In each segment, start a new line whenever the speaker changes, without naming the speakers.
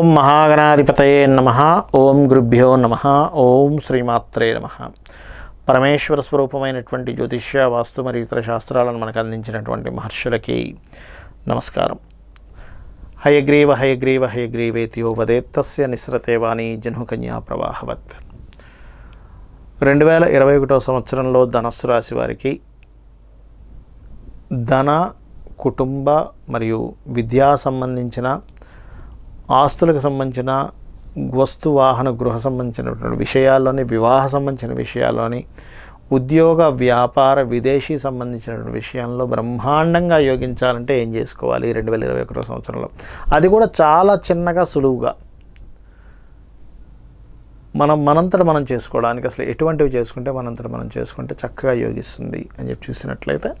ఓం మహాగణాధిపతయే నమ ఓం గురుభ్యో నమ ఓం శ్రీమాత్రే నమ పరమేశ్వర స్వరూపమైనటువంటి జ్యోతిష్య వాస్తు మరియు ఇతర శాస్త్రాలను మనకు అందించినటువంటి మహర్షులకి నమస్కారం హయగ్రీవ హయగ్రీవ హయగ్రీవేతియో వదేత్తస్య నిస్రతేవాణి జనుకన్యా ప్రవాహవత్ రెండు వేల ఇరవై ఒకటో సంవత్సరంలో ధనస్సు రాశి వారికి ధన కుటుంబ మరియు విద్యా సంబంధించిన ఆస్తులకు సంబంధించిన వస్తు వాహన గృహ సంబంధించినటువంటి విషయాల్లోని వివాహ సంబంధించిన విషయాల్లోని ఉద్యోగ వ్యాపార విదేశీ సంబంధించినటువంటి విషయంలో బ్రహ్మాండంగా యోగించాలంటే ఏం చేసుకోవాలి రెండు వేల ఇరవై ఒకటో సంవత్సరంలో అది కూడా చాలా చిన్నగా సులువుగా మనం మనంతట మనం చేసుకోవడానికి అసలు ఎటువంటివి చేసుకుంటే మనంతట మనం చేసుకుంటే చక్కగా యోగిస్తుంది అని చెప్పి చూసినట్లయితే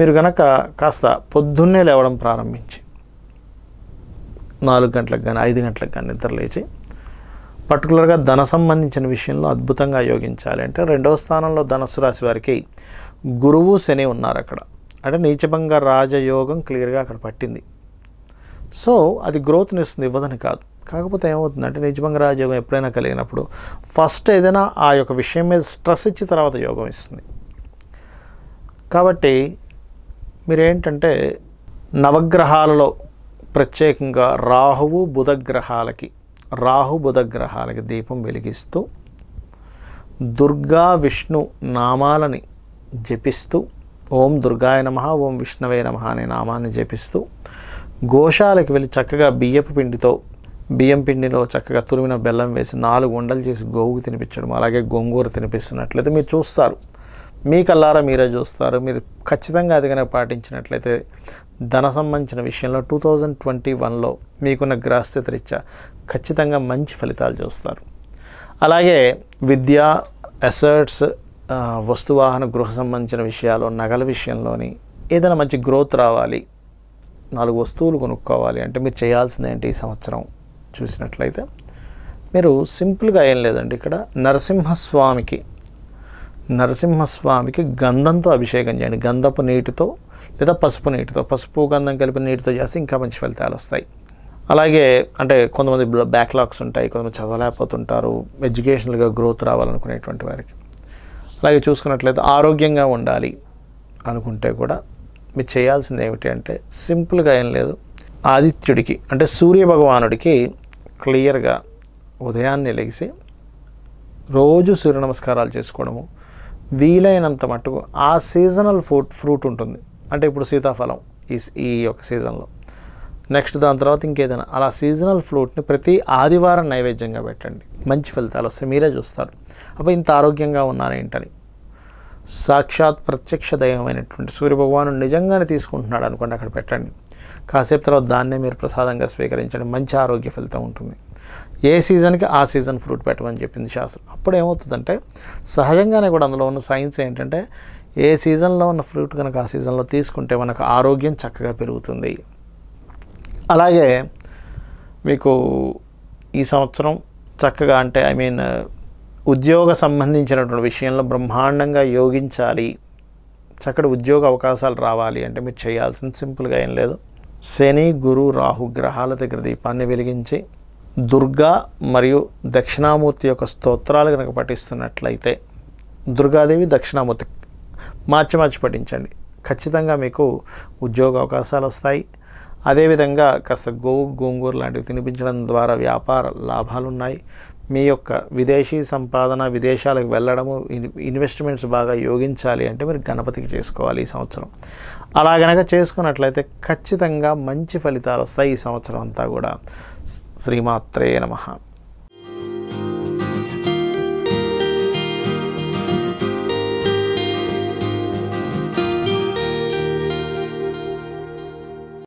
మీరు కనుక కాస్త పొద్దున్నే లేవడం ప్రారంభించి నాలుగు గంటలకు కానీ ఐదు గంటలకు కానీ నిద్ర లేచి పర్టికులర్గా ధన సంబంధించిన విషయంలో అద్భుతంగా యోగించాలి అంటే రెండవ స్థానంలో ధనస్సు రాశి వారికి గురువు శని ఉన్నారు అక్కడ అంటే నీచభంగ రాజయోగం క్లియర్గా అక్కడ పట్టింది సో అది గ్రోత్ని ఇస్తుంది ఇవ్వదని కాదు కాకపోతే ఏమవుతుందంటే నిజభంగా రాజయోగం ఎప్పుడైనా కలిగినప్పుడు ఫస్ట్ ఏదైనా ఆ యొక్క విషయం మీద స్ట్రెస్ ఇచ్చి తర్వాత యోగం ఇస్తుంది కాబట్టి మీరేంటంటే నవగ్రహాలలో ప్రత్యేకంగా రాహువు బుధగ్రహాలకి రాహు బుధగ్రహాలకి దీపం వెలిగిస్తూ దుర్గా విష్ణు నామాలని జపిస్తూ ఓం దుర్గాయ నమ ఓం విష్ణవే నమ అనే నామాన్ని జపిస్తూ గోశాలకు వెళ్ళి చక్కగా బియ్యపు పిండితో బియ్యం పిండిలో చక్కగా తురిమిన బెల్లం వేసి నాలుగు వండలు చేసి గోవుకు తినిపించడం అలాగే గోంగూర తినిపిస్తున్నట్లయితే మీరు చూస్తారు మీ కల్లారా మీరే చూస్తారు మీరు ఖచ్చితంగా అది కనుక పాటించినట్లయితే ధన సంబంధించిన విషయంలో టూ థౌజండ్ ట్వంటీ వన్లో మీకున్న గ్రహస్థితి రీత్యా ఖచ్చితంగా మంచి ఫలితాలు చూస్తారు అలాగే విద్య అసర్ట్స్ వస్తువాహన గృహ సంబంధించిన విషయాలు నగల విషయంలోని ఏదైనా మంచి గ్రోత్ రావాలి నాలుగు వస్తువులు కొనుక్కోవాలి అంటే మీరు చేయాల్సింది ఏంటి ఈ సంవత్సరం చూసినట్లయితే మీరు సింపుల్గా ఏం లేదండి ఇక్కడ నరసింహస్వామికి నరసింహస్వామికి గంధంతో అభిషేకం చేయండి గంధపు నీటితో లేదా పసుపు నీటితో పసుపు గంధం కలిపిన నీటితో చేస్తే ఇంకా మంచి ఫలితాలు వస్తాయి అలాగే అంటే కొంతమంది బ్యాక్లాగ్స్ ఉంటాయి కొంతమంది చదవలేకపోతుంటారు ఎడ్యుకేషనల్గా గ్రోత్ రావాలనుకునేటువంటి వారికి అలాగే చూసుకున్నట్లయితే ఆరోగ్యంగా ఉండాలి అనుకుంటే కూడా మీరు చేయాల్సింది ఏమిటి అంటే సింపుల్గా ఏం లేదు ఆదిత్యుడికి అంటే సూర్య భగవానుడికి క్లియర్గా ఉదయాన్నే లెగిసి రోజు సూర్య నమస్కారాలు చేసుకోవడము వీలైనంత మట్టుకు ఆ సీజనల్ ఫ్రూట్ ఫ్రూట్ ఉంటుంది అంటే ఇప్పుడు సీతాఫలం ఈ ఈ యొక్క సీజన్లో నెక్స్ట్ దాని తర్వాత ఇంకేదైనా అలా సీజనల్ ఫ్రూట్ని ప్రతి ఆదివారం నైవేద్యంగా పెట్టండి మంచి ఫలితాలు వస్తాయి మీరే చూస్తారు అప్పుడు ఇంత ఆరోగ్యంగా ఉన్నారేంటని సాక్షాత్ ప్రత్యక్ష దైవమైనటువంటి సూర్యభగవాను నిజంగానే తీసుకుంటున్నాడు అనుకోండి అక్కడ పెట్టండి కాసేపు తర్వాత దాన్నే మీరు ప్రసాదంగా స్వీకరించండి మంచి ఆరోగ్య ఫలితం ఉంటుంది ఏ సీజన్కి ఆ సీజన్ ఫ్రూట్ పెట్టమని చెప్పింది శాస్త్రం అప్పుడు ఏమవుతుందంటే సహజంగానే కూడా అందులో ఉన్న సైన్స్ ఏంటంటే ఏ సీజన్లో ఉన్న ఫ్రూట్ కనుక ఆ సీజన్లో తీసుకుంటే మనకు ఆరోగ్యం చక్కగా పెరుగుతుంది అలాగే మీకు ఈ సంవత్సరం చక్కగా అంటే ఐ మీన్ ఉద్యోగ సంబంధించినటువంటి విషయంలో బ్రహ్మాండంగా యోగించాలి చక్కటి ఉద్యోగ అవకాశాలు రావాలి అంటే మీరు చేయాల్సింది సింపుల్గా ఏం లేదు శని గురు రాహు గ్రహాల దగ్గర దీపాన్ని వెలిగించి దుర్గా మరియు దక్షిణామూర్తి యొక్క స్తోత్రాలు కనుక పఠిస్తున్నట్లయితే దుర్గాదేవి దక్షిణామూర్తి మార్చి మార్చి పఠించండి ఖచ్చితంగా మీకు ఉద్యోగ అవకాశాలు వస్తాయి అదేవిధంగా కాస్త గోవు గోంగూర లాంటివి తినిపించడం ద్వారా వ్యాపార లాభాలు ఉన్నాయి మీ యొక్క విదేశీ సంపాదన విదేశాలకు వెళ్ళడము ఇన్వెస్ట్మెంట్స్ బాగా యోగించాలి అంటే మీరు గణపతికి చేసుకోవాలి ఈ సంవత్సరం అలాగనక చేసుకున్నట్లయితే ఖచ్చితంగా మంచి ఫలితాలు వస్తాయి ఈ సంవత్సరం అంతా కూడా శ్రీమాత్రే నమ